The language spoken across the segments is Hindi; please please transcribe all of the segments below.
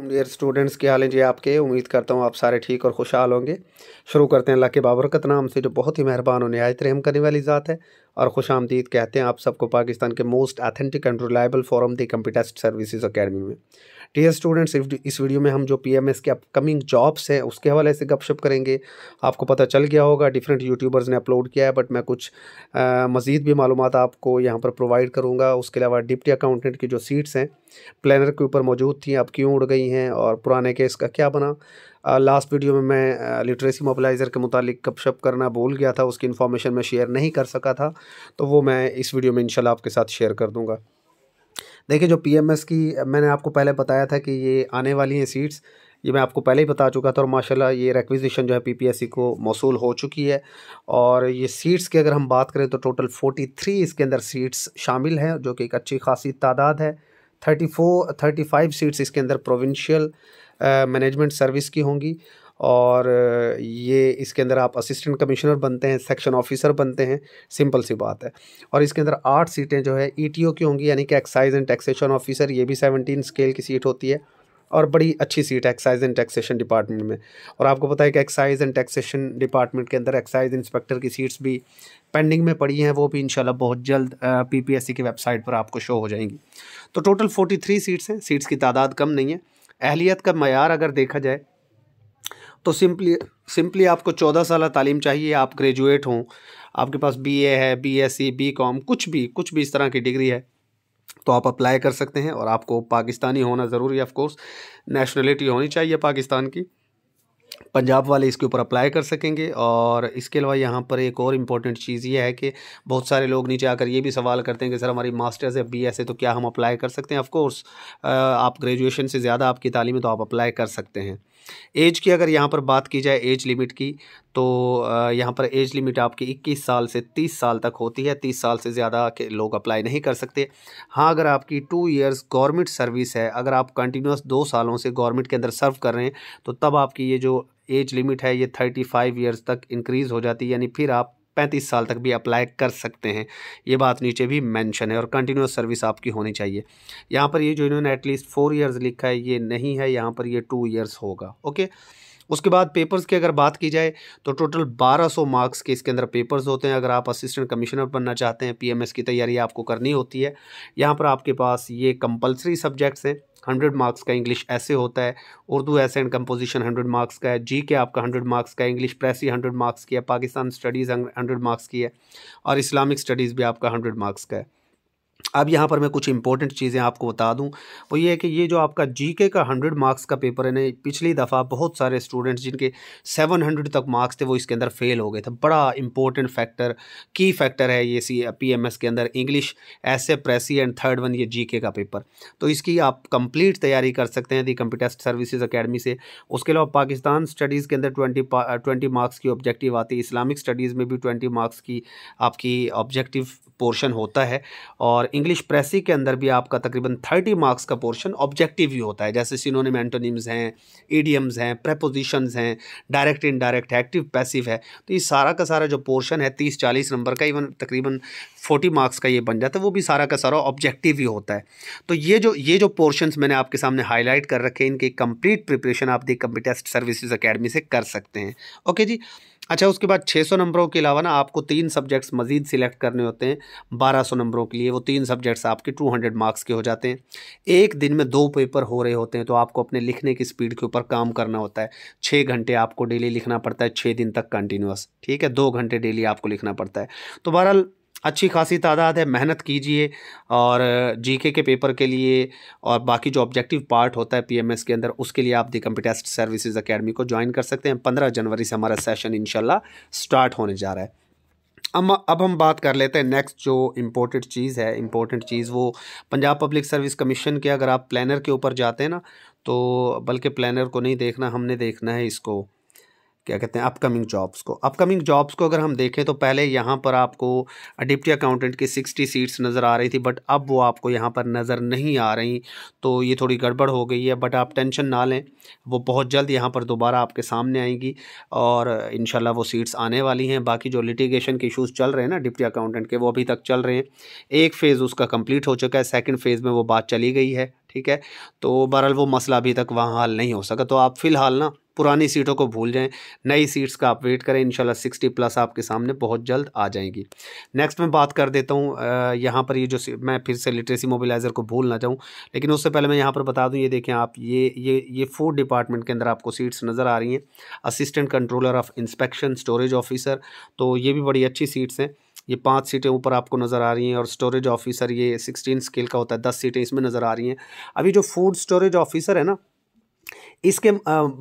डियर स्टूडेंट्स के हाल हैं जी आपके उम्मीद करता हूँ आप सारे ठीक और खुशहाल होंगे शुरू करते हैं अल्लाह के बाबरकत नाम से जो बहुत ही मेहरबान और नहायत रहम करने वाली ज़ात है और खुश आमदीद कहते हैं आप सबको पाकिस्तान के most authentic and reliable forum the Competitest Services Academy में टी स्टूडेंट्स इस वीडियो में हम जो पी एम एस के अपकमिंग जॉब्स हैं उसके हवाले से गपशप करेंगे आपको पता चल गया होगा डिफरेंट यूट्यूबर्स ने अपलोड किया है बट मैं कुछ मज़ीद भी मालूम आपको यहाँ पर प्रोवाइड करूँगा उसके अलावा डिप्टी अकाउंटेंट की जो सीट्स हैं प्लानर के ऊपर मौजूद थी अब क्यों उड़ गई हैं और पुराने केस का क्या बना लास्ट वीडियो में मैं लिटरेसी मोबलाइज़र के मुतालिक कपशप करना भूल गया था उसकी इन्फॉर्मेशन मैं शेयर नहीं कर सका था तो वो मैं इस वीडियो में इनशाला आपके साथ शेयर कर दूँगा देखिए जो एस की मैंने आपको पहले बताया था कि ये आने वाली हैं सीट्स ये मैं आपको पहले ही बता चुका था और माशाल्लाह ये रेकविजेशन जो है पीपीएससी को मौसू हो चुकी है और ये सीट्स की अगर हम बात करें तो टोटल फोटी थ्री इसके अंदर सीट्स शामिल हैं जो कि एक अच्छी खासी तादाद है thirty four thirty five seats इसके अंदर प्रोविंशियल मैनेजमेंट सर्विस की होंगी और ये इसके अंदर आप असिस्टेंट कमिश्नर बनते हैं सेक्शन ऑफिसर बनते हैं सिंपल सी बात है और इसके अंदर आठ सीटें जो है ई e की होंगी यानी कि एक्साइज एंड टैक्सेशन ऑफिसर ये भी सेवनटीन स्केल की सीट होती है और बड़ी अच्छी सीट है एक्साइज एंड टैक्सेशन डिपार्टमेंट में और आपको पता है कि एक्साइज एंड टैक्सेशन डिपार्टमेंट के अंदर एक्साइज इंस्पेक्टर की सीट्स भी पेंडिंग में पड़ी हैं वो भी इंशाल्लाह बहुत जल्द पीपीएससी की वेबसाइट पर आपको शो हो जाएंगी तो टोटल 43 सीट्स हैं सीट्स की तादाद कम नहीं है अहलियत का मैार अगर देखा जाए तो सिंपली सिंपली आपको चौदह साल तालीम चाहिए आप ग्रेजुएट हों आपके पास बी ए है B S C B com कुछ भी कुछ भी इस तरह की डिग्री है तो आप अप्लाई कर सकते हैं और आपको पाकिस्तानी होना ज़रूरी है ऑफ़ कोर्स नेशनलिटी होनी चाहिए पाकिस्तान की पंजाब वाले इसके ऊपर अप्लाई कर सकेंगे और इसके अलावा यहाँ पर एक और इम्पॉर्टेंट चीज़ ये है कि बहुत सारे लोग नीचे आकर ये भी सवाल करते हैं कि सर हमारी मास्टर्स है बी एस है तो क्या हम अप्लाई कर सकते हैं ऑफकोर्स आप ग्रेजुएशन से ज़्यादा आपकी तालीम है तो आप अप्लाई कर सकते हैं एज की अगर यहाँ पर बात की जाए एज लिमिट की तो यहाँ पर एज लिमिट आपकी 21 साल से 30 साल तक होती है 30 साल से ज़्यादा के लोग अप्लाई नहीं कर सकते हाँ अगर आपकी टू इयर्स गवर्नमेंट सर्विस है अगर आप कंटिन्यूस दो सालों से गवर्नमेंट के अंदर सर्व कर रहे हैं तो तब आपकी ये जो एज लिमिट है ये थर्टी फाइव ईयर्स तक इंक्रीज़ हो जाती है यानी फिर आप पैंतीस साल तक भी अप्लाई कर सकते हैं ये बात नीचे भी मेंशन है और कंटिन्यूस सर्विस आपकी होनी चाहिए यहाँ पर ये जो इन्होंने एटलीस्ट फोर ईयर्स लिखा है ये नहीं है यहाँ पर ये टू ईयर्स होगा ओके उसके बाद पेपर्स की अगर बात की जाए तो टोटल 1200 मार्क्स के इसके अंदर पेपर्स होते हैं अगर आप असिस्टेंट कमिश्नर बनना चाहते हैं पीएमएस की तैयारी आपको करनी होती है यहाँ पर आपके पास ये कंपलसरी सब्जेक्ट्स हैं हंड्रेड मार्क्स का इंग्लिश ऐसे होता है उर्दू ऐसे एंड कंपोजिशन हंड्रेड मार्क्स का है जी के आपका हंड्रेड मार्क्स का इंग्लिश प्रेसी हंड्रेड मार्क्स की है पाकिस्तान स्टडीज़ हंड्रेड मार्क्स की है और इस्लामिक स्टडीज़ भी आपका हंड्रेड मार्क्स का है अब यहाँ पर मैं कुछ इंपॉर्टेंट चीज़ें आपको बता दूँ वो ये है कि ये जो आपका जीके का हंड्रेड मार्क्स का पेपर है ना पिछली दफ़ा बहुत सारे स्टूडेंट्स जिनके सेवन हंड्रेड तक मार्क्स थे वो इसके अंदर फेल हो गए थे बड़ा इंपॉर्टेंट फैक्टर की फैक्टर है ये सी एस के अंदर इंग्लिश ऐसे प्रेसी एंड थर्ड वन ये के का पेपर तो इसकी आप कंप्लीट तैयारी कर सकते हैं दी कंप्यूटेस्ट सर्विसज़ अकेडमी से उसके अलावा पाकिस्तान स्टडीज़ के अंदर ट्वेंटी ट्वेंटी मार्क्स की ऑब्जेक्टिव आती है इस्लामिक स्टडीज़ में भी ट्वेंटी मार्क्स की आपकी ऑब्जेक्टिव पोर्शन होता है और इंग्लिश प्रेसी के अंदर भी आपका तकरीबन थर्टी मार्क्स का पोर्शन ऑब्जेक्टिव ही होता है जैसे सिनोनिम एंटोनिम्स हैं ईडियम्स हैं प्रेपोजिशंस हैं डायरेक्ट इनडायरेक्ट एक्टिव पैसिव है तो ये सारा का सारा जो पोर्शन है तीस चालीस नंबर का इवन तकरीबन फोर्टी मार्क्स का ये बन जाता है वो भी सारा का सारा ऑब्जेक्टिव ही होता है तो ये जो ये जो पोर्शन मैंने आपके सामने हाईलाइट कर रखे हैं इनकी कंप्लीट प्रिपरेशन आप दी कंपी टेस्ट अकेडमी से कर सकते हैं ओके जी अच्छा उसके बाद 600 नंबरों के अलावा ना आपको तीन सब्जेक्ट्स मज़ीद सिलेक्ट करने होते हैं 1200 नंबरों के लिए वो तीन सब्जेक्ट्स आपके 200 मार्क्स के हो जाते हैं एक दिन में दो पेपर हो रहे होते हैं तो आपको अपने लिखने की स्पीड के ऊपर काम करना होता है छः घंटे आपको डेली लिखना पड़ता है छः दिन तक कंटिन्यूस ठीक है दो घंटे डेली आपको लिखना पड़ता है तो बहरहाल अच्छी खासी तादाद है मेहनत कीजिए और जीके के पेपर के लिए और बाकी जो ऑब्जेक्टिव पार्ट होता है पीएमएस के अंदर उसके लिए आप दी कंप्यूटेस्ट सर्विसेज अकेडमी को ज्वाइन कर सकते हैं पंद्रह जनवरी से हमारा सेशन इनशाला स्टार्ट होने जा रहा है अब अब हम बात कर लेते हैं नेक्स्ट जो इम्पोर्टेंट चीज़ है इम्पोर्टेंट चीज़ वो पंजाब पब्लिक सर्विस कमीशन के अगर आप प्लानर के ऊपर जाते हैं ना तो बल्कि प्लानर को नहीं देखना हमने देखना है इसको क्या कहते हैं अपकमिंग जॉब्स को अपकमिंग जॉब्स को अगर हम देखें तो पहले यहाँ पर आपको डिप्टी अकाउंटेंट की सिक्सटी सीट्स नज़र आ रही थी बट अब वो आपको यहाँ पर नज़र नहीं आ रही तो ये थोड़ी गड़बड़ हो गई है बट आप टेंशन ना लें वो बहुत जल्द यहाँ पर दोबारा आपके सामने आएंगी और इन वो सीट्स आने वाली हैं बाकी जो लिटिगेशन के इशूज़ चल रहे हैं ना डिप्टी अकाउंटेंट के वो अभी तक चल रहे हैं एक फ़ेज़ उसका कम्प्लीट हो चुका है सेकेंड फ़ेज़ में वो बात चली गई है ठीक है तो बहरहाल वो मसला अभी तक वहाँ हल नहीं हो सका तो आप फ़िलहाल ना पुरानी सीटों को भूल जाएं नई सीट्स का आप वेट करें इंशाल्लाह सिक्सटी प्लस आपके सामने बहुत जल्द आ जाएंगी नेक्स्ट मैं बात कर देता हूँ यहाँ पर ये जो मैं फिर से लिटरेसी मोबिलाइज़र को भूल ना जाऊं लेकिन उससे पहले मैं यहाँ पर बता दूँ ये देखें आप ये ये ये फूड डिपार्टमेंट के अंदर आपको सीट्स नज़र आ रही हैं assistant controller of inspection storage officer तो ये भी बड़ी अच्छी सीट्स हैं ये पाँच सीटें ऊपर आपको नज़र आ रही हैं और स्टोरेज ऑफिसर ये सिक्सटीन स्केल का होता है दस सीटें इसमें नज़र आ रही हैं अभी जो फूड स्टोरेज ऑफिसर है ना इसके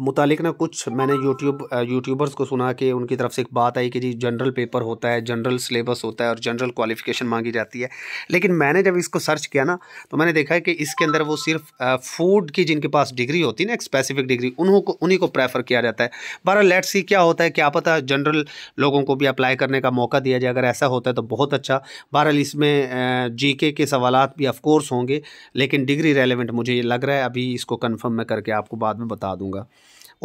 मुतालिक ना कुछ मैंने यूट्यूब यूट्यूबर्स को सुना कि उनकी तरफ से एक बात आई कि जी जनरल पेपर होता है जनरल सिलेबस होता है और जनरल क्वालिफिकेशन मांगी जाती है लेकिन मैंने जब इसको सर्च किया ना तो मैंने देखा है कि इसके अंदर वो सिर्फ फूड की जिनके पास डिग्री होती है ना एक स्पेसिफिक डिग्री उन्हों को उन्हीं को प्रेफर किया जाता है बहरहाल लेट सी क्या होता है क्या पता जनरल लोगों को भी अप्लाई करने का मौका दिया जाए अगर ऐसा होता है तो बहुत अच्छा बहरहाल इसमें जी के सवाल भी ऑफकोर्स होंगे लेकिन डिग्री रेलिवेंट मुझे ये लग रहा है अभी इसको कन्फर्म मैं करके आपको बाद में बता दूंगा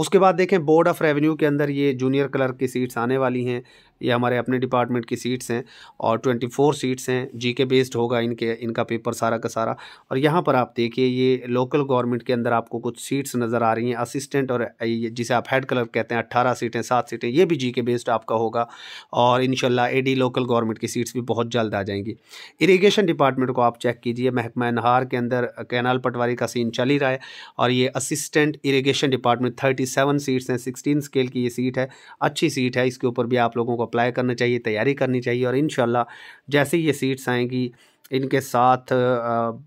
उसके बाद देखें बोर्ड ऑफ रेवेन्यू के अंदर ये जूनियर क्लर्क की सीट्स आने वाली हैं ये हमारे अपने डिपार्टमेंट की सीट्स हैं और ट्वेंटी फोर सीट्स हैं जी के बेस्ड होगा इनके इनका पेपर सारा का सारा और यहाँ पर आप देखिए ये लोकल गवर्नमेंट के अंदर आपको कुछ सीट्स नज़र आ रही हैं असिस्टेंट और जिसे आप हेड क्लर्क कहते हैं अट्ठारह सीटें सात सीटें ये भी जी के बेस्ड आपका होगा और इन एडी लोकल गवर्नमेंट की सीट्स भी बहुत जल्द आ जाएंगी इरीगेशन डिपार्टमेंट को आप चेक कीजिए महकमा नहार के अंदर कैनाल पटवारी का सीन चल ही रहा है और ये assistant irrigation department thirty seven seats हैं सिक्सटीन स्केल की ये सीट है अच्छी सीट है इसके ऊपर भी आप लोगों को अप्लाई करना चाहिए तैयारी करनी चाहिए और इन जैसे ये सीट्स आएँगी इनके साथ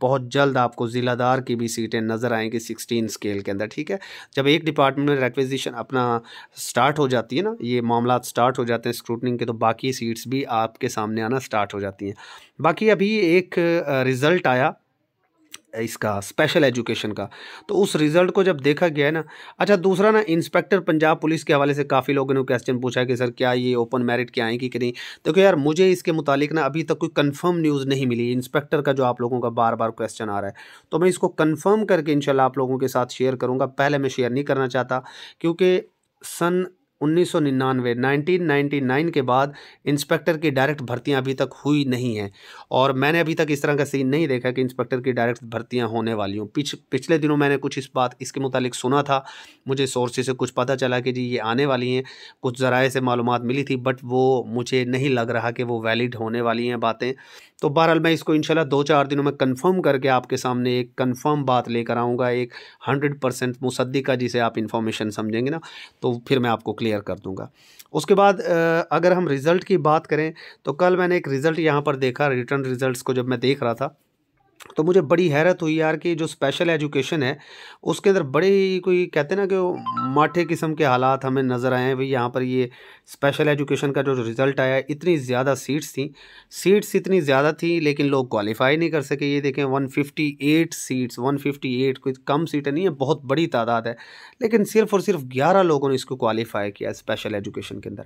बहुत जल्द आपको ज़िलादार की भी सीटें नज़र आएंगी सिक्सटीन स्केल के अंदर ठीक है जब एक डिपार्टमेंट में रिक्वेजिशन अपना स्टार्ट हो जाती है ना ये मामला स्टार्ट हो जाते हैं स्क्रूटनिंग के तो बाकी सीट्स भी आपके सामने आना स्टार्ट हो जाती हैं बाकी अभी एक रिज़ल्ट आया इसका स्पेशल एजुकेशन का तो उस रिज़ल्ट को जब देखा गया है ना अच्छा दूसरा ना इंस्पेक्टर पंजाब पुलिस के हवाले से काफ़ी लोगों ने क्वेश्चन पूछा कि सर क्या ये ओपन मेरिट के आएंगी कि नहीं देखो तो यार मुझे इसके मुतालिक ना अभी तक कोई कंफर्म न्यूज़ नहीं मिली इंस्पेक्टर का जो आप लोगों का बार बार क्वेश्चन आ रहा है तो मैं इसको कन्फर्म करके इन आप लोगों के साथ शेयर करूँगा पहले मैं शेयर नहीं करना चाहता क्योंकि सन उन्नीस सौ निन्यानवे नाइनटीन नाइन्टी नाइन के बाद इंस्पेक्टर की डायरेक्ट भर्तियां अभी तक हुई नहीं हैं और मैंने अभी तक इस तरह का सीन नहीं देखा कि इंस्पेक्टर की डायरेक्ट भर्तियां होने वाली हूँ पिछ पिछले दिनों मैंने कुछ इस बात इसके मुतालिक सुना था मुझे सोर्सेज से कुछ पता चला कि जी ये आने वाली हैं कुछ ज़राए से मालूम मिली थी बट वो मुझे नहीं लग रहा कि वो वैलिड होने वाली हैं बातें तो बहरहाल मैं इसको इनशाला दो चार दिनों में कन्फर्म करके आपके सामने एक कन्फर्म बात लेकर आऊँगा एक हंड्रेड परसेंट मुसद्दी का जिसे आप इन्फॉर्मेशन समझेंगे ना तो फिर मैं आपको क्लियर क्लियर कर दूंगा उसके बाद अगर हम रिज़ल्ट की बात करें तो कल मैंने एक रिज़ल्ट यहाँ पर देखा रिटर्न रिज़ल्ट को जब मैं देख रहा था तो मुझे बड़ी हैरत हुई यार कि जो स्पेशल एजुकेशन है उसके अंदर बड़ी कोई कहते ना कि माठे किस्म के हालात हमें नज़र आए हैं भाई यहाँ पर ये स्पेशल एजुकेशन का जो रिज़ल्ट आया इतनी ज़्यादा सीट्स थी सीट्स इतनी ज़्यादा थी लेकिन लोग क्वालिफाई नहीं कर सके ये देखें 158 सीट्स 158 कोई कम सीटें नहीं है बहुत बड़ी तादाद है लेकिन सिर्फ और सिर्फ ग्यारह लोगों ने इसको क्वालिफाई किया स्पेशल एजुकेशन के अंदर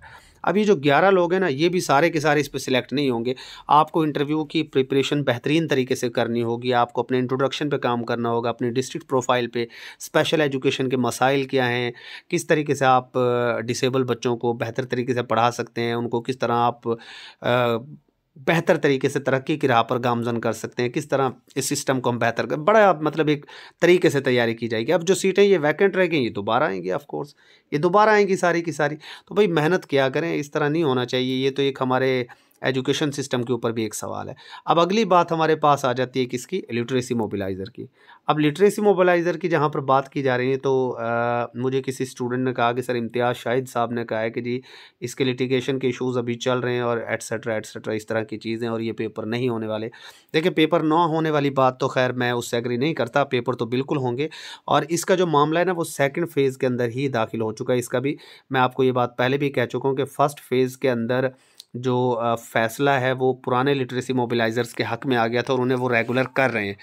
अब ये जो ग्यारह लोग हैं ना ये भी सारे के सारे इस पर सिलेक्ट नहीं होंगे आपको इंटरव्यू की प्रिपरेशन बेहतरीन तरीके से करनी होगी आपको अपने इंट्रोडक्शन पर काम करना होगा अपने डिस्ट्रिक्ट प्रोफाइल पर स्पेशल एजुकेशन के मसाइल क्या हैं किस तरीके से आप डिसेबल बच्चों को बेहतर तरीके से पढ़ा सकते हैं उनको किस तरह आप बेहतर तरीके से तरक्की की राह पर गामजन कर सकते हैं किस तरह इस सिस्टम को हम बेहतर कर बड़ा मतलब एक तरीके से तैयारी की जाएगी अब जो सीटें ये वैकेंट रह गई ये दोबारा आएंगी ऑफ कोर्स ये दोबारा आएंगी सारी की सारी तो भाई मेहनत क्या करें इस तरह नहीं होना चाहिए ये तो एक हमारे एजुकेशन सिस्टम के ऊपर भी एक सवाल है अब अगली बात हमारे पास आ जाती है किसकी लिटरेसी मोबिलाइज़र की अब लिटरेसी मोबिलाइज़र की जहाँ पर बात की जा रही है तो आ, मुझे किसी स्टूडेंट ने कहा कि सर इम्तियाज़ शाहिद साहब ने कहा है कि जी इसके लिटिगेशन के इशूज़ अभी चल रहे हैं और एट्सट्रा एट्सट्रा इस तरह की चीज़ें और ये पेपर नहीं होने वाले देखिए पेपर ना होने वाली बात तो खैर मैं उससे एग्री नहीं करता पेपर तो बिल्कुल होंगे और इसका जो मामला है ना वो सेकेंड फ़ेज़ के अंदर ही दाखिल हो चुका है इसका भी मैं आपको ये बात पहले भी कह चुका हूँ कि फ़र्स्ट फ़ेज़ के अंदर जो फैसला है वो पुराने लिटरेसी मोबिलाइजर्स के हक़ में आ गया था और उन्हें वो रेगुलर कर रहे हैं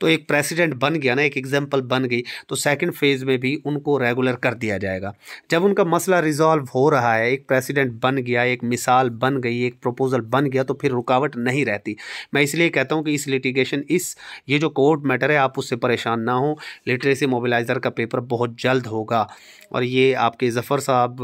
तो एक प्रेसिडेंट बन गया ना एक एग्जाम्पल बन गई तो सेकेंड फेज़ में भी उनको रेगुलर कर दिया जाएगा जब उनका मसला रिजॉल्व हो रहा है एक प्रेसिडेंट बन गया एक मिसाल बन गई एक प्रपोज़ल बन गया तो फिर रुकावट नहीं रहती मैं इसलिए कहता हूँ कि इस लिटिगेशन इस ये जो कोर्ट मैटर है आप उससे परेशान ना हों लिटरेसी मोबिलाइज़र का पेपर बहुत जल्द होगा और ये आपके ज़फ़र साहब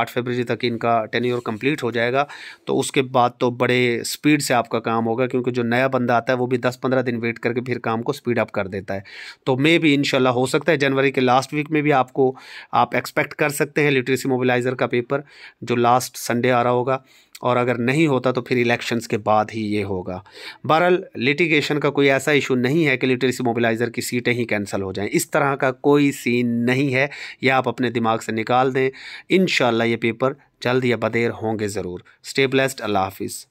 आठ फेबर तक इनका टेन्योर कम्प्लीट हो जाएगा तो उसके बाद तो बड़े स्पीड से आपका काम होगा क्योंकि जो नया बंदा आता है वो भी दस पंद्रह दिन वेट करके फिर काम को स्पीड अप कर देता है तो मे भी इन हो सकता है जनवरी के लास्ट वीक में भी आपको आप एक्सपेक्ट कर सकते हैं लिटरेसी मोबिलाइज़र का पेपर जो लास्ट संडे आ रहा होगा और अगर नहीं होता तो फिर इलेक्शंस के बाद ही ये होगा बहरहाल लिटिगेशन का कोई ऐसा इशू नहीं है कि लिटरेसी मोबिलाइज़र की सीटें ही कैंसिल हो जाएं इस तरह का कोई सीन नहीं है यह आप अपने दिमाग से निकाल दें इन ये पेपर जल्द या बदेर होंगे ज़रूर स्टेबलेस्ट अल्लाह हाफिज़